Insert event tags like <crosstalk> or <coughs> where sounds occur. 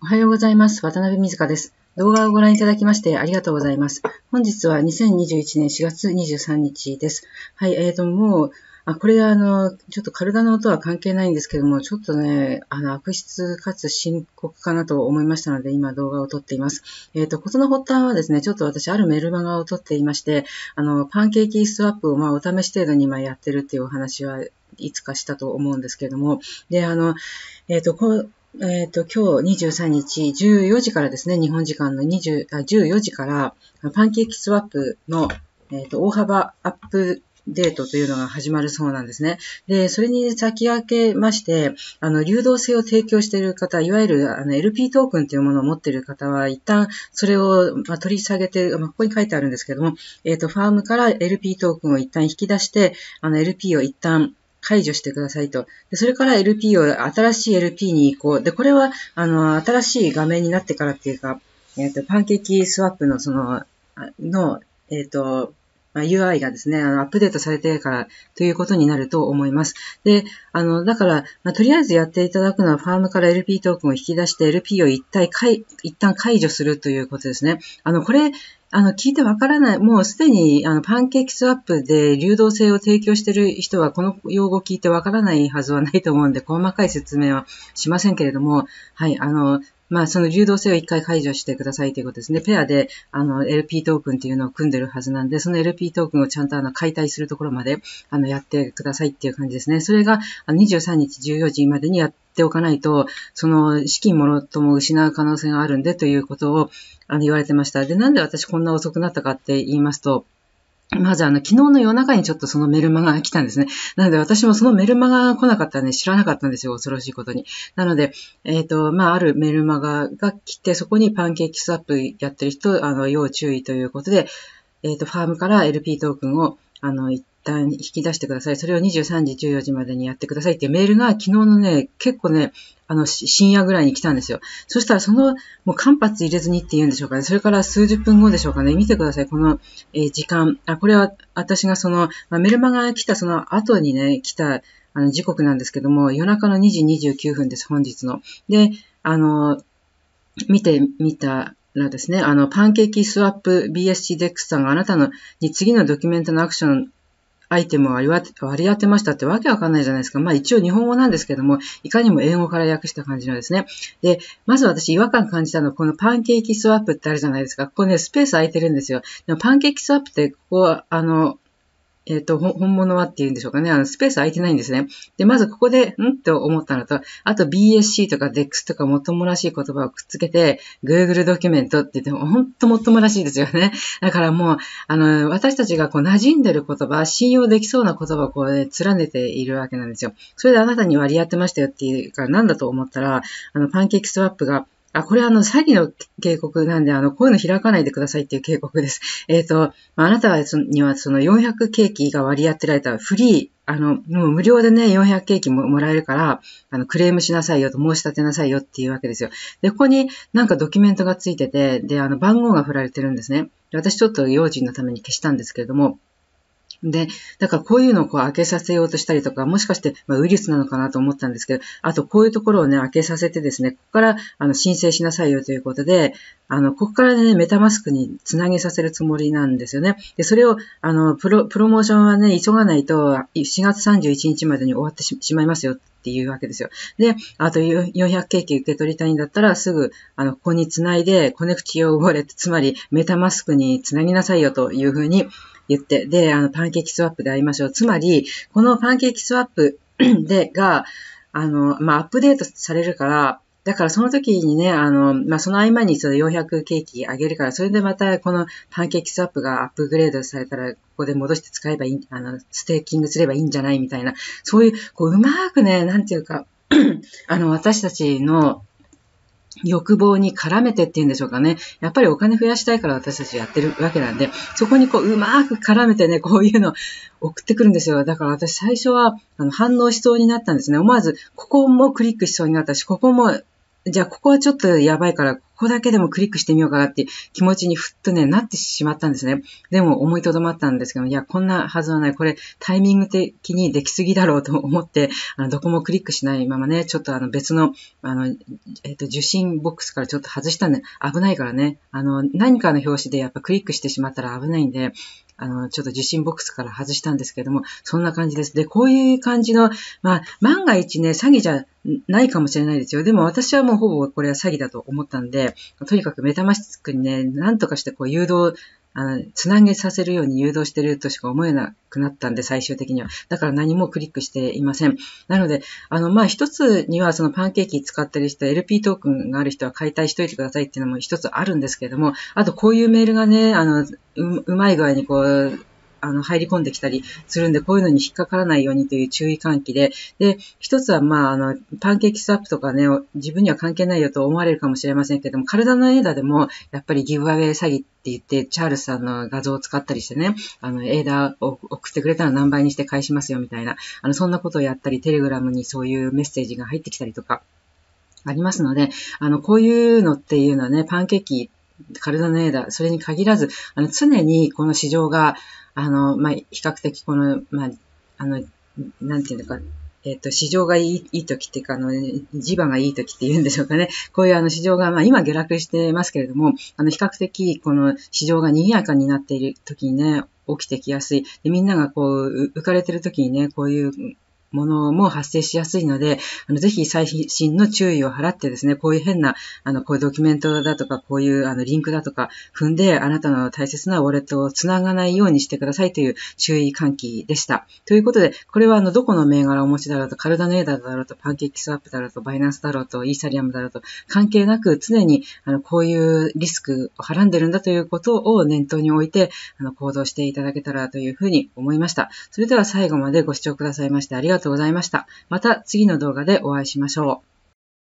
おはようございます。渡辺水香です。動画をご覧いただきましてありがとうございます。本日は2021年4月23日です。はい、えーと、もう、あこれあの、ちょっと体の音は関係ないんですけども、ちょっとね、あの、悪質かつ深刻かなと思いましたので、今動画を撮っています。えっ、ー、と、ことの発端はですね、ちょっと私、あるメルマガを撮っていまして、あの、パンケーキスワップを、まあ、お試し程度に今やってるっていうお話はいつかしたと思うんですけども、で、あの、えっ、ー、と、えっ、ー、と、今日23日14時からですね、日本時間の20あ14時から、パンケーキスワップの、えっ、ー、と大幅アップデートというのが始まるそうなんですね。で、それに先駆けまして、あの、流動性を提供している方、いわゆるあの LP トークンというものを持っている方は、一旦それを、ま取り下げて、まあ、ここに書いてあるんですけども、えっ、ー、と、ファームから LP トークンを一旦引き出して、あの、LP を一旦解除してくださいと。でそれから LP を新しい LP に移行。で、これは、あの、新しい画面になってからっていうか、えっ、ー、と、パンケーキスワップのその、の、えっ、ー、と、まあ、UI がですね、あの、アップデートされてからということになると思います。で、あの、だから、まあ、とりあえずやっていただくのは、ファームから LP トークンを引き出して、LP を一体一旦解除するということですね。あの、これ、あの、聞いてわからない。もうすでに、あの、パンケーキスワップで流動性を提供している人は、この用語を聞いてわからないはずはないと思うんで、細かい説明はしませんけれども、はい、あの、まあ、その流動性を一回解除してくださいということですね。ペアで、あの、LP トークンっていうのを組んでるはずなんで、その LP トークンをちゃんとあの解体するところまで、あの、やってくださいっていう感じですね。それが、23日14時までにやっておかないと、その、資金もろとも失う可能性があるんでということを、あの、言われてました。で、なんで私こんな遅くなったかって言いますと、まずあの、昨日の夜中にちょっとそのメルマガが来たんですね。なので私もそのメルマガが来なかったらね、知らなかったんですよ、恐ろしいことに。なので、えっ、ー、と、まあ、あるメルマガが来て、そこにパンケーキスワップやってる人、あの、要注意ということで、えっ、ー、と、ファームから LP トークンを、あの、一旦引き出してください。それを23時、14時までにやってくださいっていうメールが昨日のね、結構ね、あの、深夜ぐらいに来たんですよ。そしたらその、もう間髪入れずにっていうんでしょうかね。それから数十分後でしょうかね。見てください。この、えー、時間。あ、これは私がその、まあ、メルマが来たその後にね、来た、あの、時刻なんですけども、夜中の2時29分です、本日の。で、あの、見てみたらですね、あの、パンケーキスワップ BSC デックスさんがあなたのに次のドキュメントのアクションアイテムを割り当てましたってわけわかんないじゃないですか。まあ一応日本語なんですけども、いかにも英語から訳した感じのですね。で、まず私違和感感じたのはこのパンケーキスワップってあるじゃないですか。ここね、スペース空いてるんですよ。でもパンケーキスワップって、ここ、は、あの、えっ、ー、と、本物はっていうんでしょうかね。あの、スペース空いてないんですね。で、まずここで、んと思ったのと、あと BSC とか DEX とかもっともらしい言葉をくっつけて、Google ドキュメントって言っても、ほんともっともらしいですよね。だからもう、あの、私たちがこう、馴染んでる言葉、信用できそうな言葉をこう、ね、連ねているわけなんですよ。それであなたに割り当てましたよっていうか、なんだと思ったら、あの、パンケーキスワップが、あ、これあの、詐欺の警告なんで、あの、こういうの開かないでくださいっていう警告です。えっ、ー、と、あなたにはその400ケーキが割り当てられたフリー、あの、もう無料でね、400ケーキももらえるから、あの、クレームしなさいよと申し立てなさいよっていうわけですよ。で、ここになんかドキュメントがついてて、で、あの、番号が振られてるんですね。私ちょっと用心のために消したんですけれども、で、だからこういうのをこう開けさせようとしたりとか、もしかして、まウイルスなのかなと思ったんですけど、あとこういうところをね、開けさせてですね、ここからあの申請しなさいよということで、あの、ここからね、メタマスクにつなげさせるつもりなんですよね。で、それを、あの、プロ、プロモーションはね、急がないと、4月31日までに終わってしまいますよっていうわけですよ。で、あと400ケーキ受け取りたいんだったら、すぐ、あの、ここにつないで、コネクティをウォレつまりメタマスクにつなぎなさいよというふうに、言って、で、あの、パンケーキスワップで会いましょう。つまり、このパンケーキスワップ <coughs> で、が、あの、まあ、アップデートされるから、だからその時にね、あの、まあ、その合間にその400ケーキあげるから、それでまたこのパンケーキスワップがアップグレードされたら、ここで戻して使えばいい、あの、ステーキングすればいいんじゃないみたいな、そういう、こう、うまくね、なんていうか、<coughs> あの、私たちの、欲望に絡めてっていうんでしょうかね。やっぱりお金増やしたいから私たちやってるわけなんで、そこにこう、うまく絡めてね、こういうの送ってくるんですよ。だから私最初はあの反応しそうになったんですね。思わず、ここもクリックしそうになったし、ここもじゃあここはちょっとやばいから、ここだけでもクリックしてみようかなって気持ちにふっとね、なってしまったんですね。でも思いとどまったんですけど、いや、こんなはずはない。これタイミング的にできすぎだろうと思って、あのどこもクリックしないままね、ちょっとあの別の、あの、えっ、ー、と、受信ボックスからちょっと外したんで、危ないからね、あの、何かの表紙でやっぱクリックしてしまったら危ないんで、あの、ちょっと受信ボックスから外したんですけども、そんな感じです。で、こういう感じの、まあ、万が一ね、詐欺じゃないかもしれないですよ。でも私はもうほぼこれは詐欺だと思ったんで、とにかくメタマスクにね、なんとかしてこう誘導あの、つなげさせるように誘導してるとしか思えなくなったんで、最終的には。だから何もクリックしていません。なので、あの、まあ、一つには、そのパンケーキ使ってる人、LP トークンがある人は解体しといてくださいっていうのも一つあるんですけれども、あとこういうメールがね、あの、ううまい具合にこう、あの、入り込んできたりするんで、こういうのに引っかからないようにという注意喚起で、で、一つは、まあ、あの、パンケーキスアップとかね、自分には関係ないよと思われるかもしれませんけども、体のエーダでも、やっぱりギブアウェイ詐欺って言って、チャールズさんの画像を使ったりしてね、あの、エーダを送ってくれたら何倍にして返しますよみたいな、あの、そんなことをやったり、テレグラムにそういうメッセージが入ってきたりとか、ありますので、あの、こういうのっていうのはね、パンケーキカルドネーダ、それに限らず、あの常にこの市場が、あの、まあ、比較的この、まあ、あの、なんていうのか、えっ、と、市場がいいいい時っていうか、あの、地場がいい時っていうんでしょうかね。こういうあの市場が、まあ今下落してますけれども、あの比較的この市場が賑やかになっている時にね、起きてきやすい。で、みんながこう、浮かれてる時にね、こういうものも発生しやすいので、あのぜひ最新の注意を払ってですね、こういう変な、あの、こういうドキュメントだとか、こういうあのリンクだとか踏んで、あなたの大切なウォレットを繋がないようにしてくださいという注意喚起でした。ということで、これはあの、どこの銘柄をお持ちだろうと、カルダネーダだろうと、パンケーキスワップだろうと、バイナンスだろうと、イーサリアムだろうと、関係なく常に、あの、こういうリスクをはらんでるんだということを念頭に置いて、あの、行動していただけたらというふうに思いました。それでは最後までご視聴くださいましてありがとうございました。がとうございました。また次の動画でお会いしましょう。